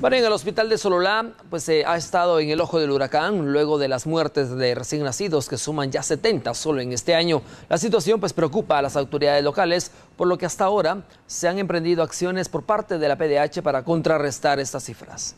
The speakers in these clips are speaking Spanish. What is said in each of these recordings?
Bueno, en el hospital de Sololá, pues eh, ha estado en el ojo del huracán luego de las muertes de recién nacidos que suman ya 70 solo en este año. La situación pues preocupa a las autoridades locales, por lo que hasta ahora se han emprendido acciones por parte de la PDH para contrarrestar estas cifras.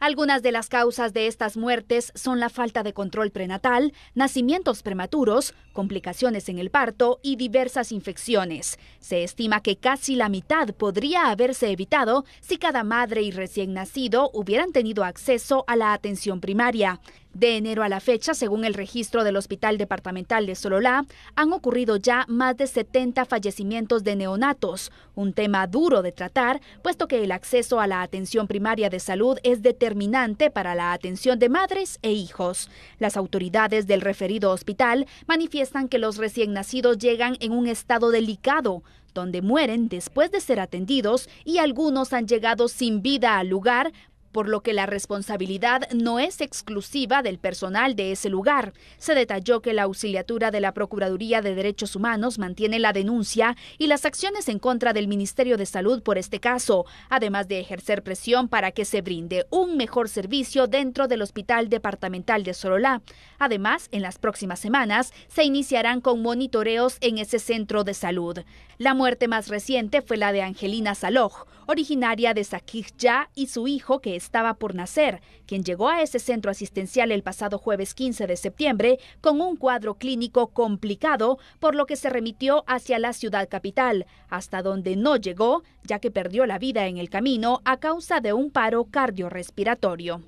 Algunas de las causas de estas muertes son la falta de control prenatal, nacimientos prematuros, complicaciones en el parto y diversas infecciones. Se estima que casi la mitad podría haberse evitado si cada madre y recién nacido hubieran tenido acceso a la atención primaria. De enero a la fecha, según el registro del Hospital Departamental de Sololá, han ocurrido ya más de 70 fallecimientos de neonatos, un tema duro de tratar, puesto que el acceso a la atención primaria de salud es determinante para la atención de madres e hijos. Las autoridades del referido hospital manifiestan que los recién nacidos llegan en un estado delicado, donde mueren después de ser atendidos y algunos han llegado sin vida al lugar por lo que la responsabilidad no es exclusiva del personal de ese lugar. Se detalló que la auxiliatura de la Procuraduría de Derechos Humanos mantiene la denuncia y las acciones en contra del Ministerio de Salud por este caso, además de ejercer presión para que se brinde un mejor servicio dentro del Hospital Departamental de Sorolá. Además, en las próximas semanas se iniciarán con monitoreos en ese centro de salud. La muerte más reciente fue la de Angelina Saloj, originaria de ya, y su hijo que estaba por nacer, quien llegó a ese centro asistencial el pasado jueves 15 de septiembre con un cuadro clínico complicado, por lo que se remitió hacia la ciudad capital, hasta donde no llegó, ya que perdió la vida en el camino a causa de un paro cardiorrespiratorio.